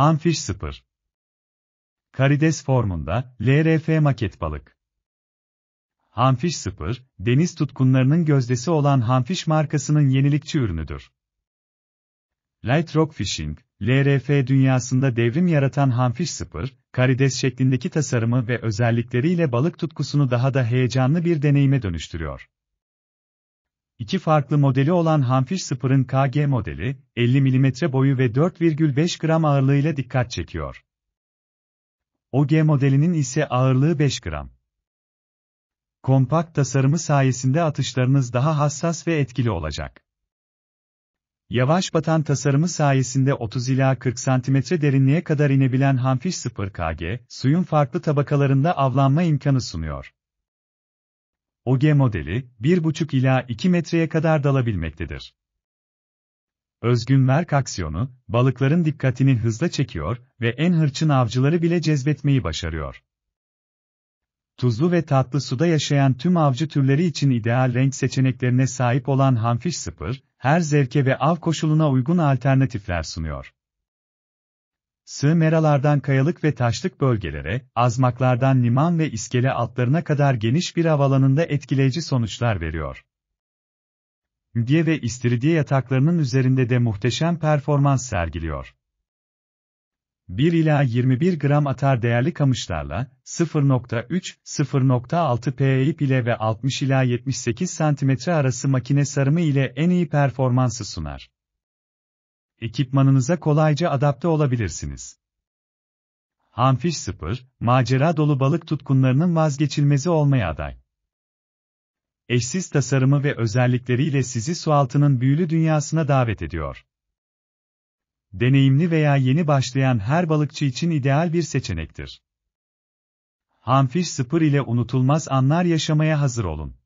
Hanfiş 0. Karides formunda, LRF maket balık. Hanfiş 0, deniz tutkunlarının gözdesi olan Hanfiş markasının yenilikçi ürünüdür. Light Rock Fishing, LRF dünyasında devrim yaratan Hanfiş 0, karides şeklindeki tasarımı ve özellikleriyle balık tutkusunu daha da heyecanlı bir deneyime dönüştürüyor. İki farklı modeli olan Hanfish 0'ın KG modeli, 50 mm boyu ve 4,5 gram ağırlığıyla dikkat çekiyor. OG modelinin ise ağırlığı 5 gram. Kompakt tasarımı sayesinde atışlarınız daha hassas ve etkili olacak. Yavaş batan tasarımı sayesinde 30 ila 40 cm derinliğe kadar inebilen Hanfish 0 KG, suyun farklı tabakalarında avlanma imkanı sunuyor. Og modeli, 1,5 ila 2 metreye kadar dalabilmektedir. Özgün Merk aksiyonu, balıkların dikkatini hızla çekiyor ve en hırçın avcıları bile cezbetmeyi başarıyor. Tuzlu ve tatlı suda yaşayan tüm avcı türleri için ideal renk seçeneklerine sahip olan Hanfish Spır, her zevke ve av koşuluna uygun alternatifler sunuyor sığ meralardan kayalık ve taşlık bölgelere, azmaklardan liman ve iskele altlarına kadar geniş bir havalanında etkileyici sonuçlar veriyor. Hüdye ve istiridye yataklarının üzerinde de muhteşem performans sergiliyor. 1 ila 21 gram atar değerli kamışlarla, 0.3-0.6 P ip ile ve 60 ila 78 cm arası makine sarımı ile en iyi performansı sunar ekipmanınıza kolayca adapte olabilirsiniz. Hanfiş Sıpır, macera dolu balık tutkunlarının vazgeçilmezi olmaya aday. Eşsiz tasarımı ve özellikleriyle sizi sualtının büyülü dünyasına davet ediyor. Deneyimli veya yeni başlayan her balıkçı için ideal bir seçenektir. Hanfiş Sıpır ile unutulmaz anlar yaşamaya hazır olun.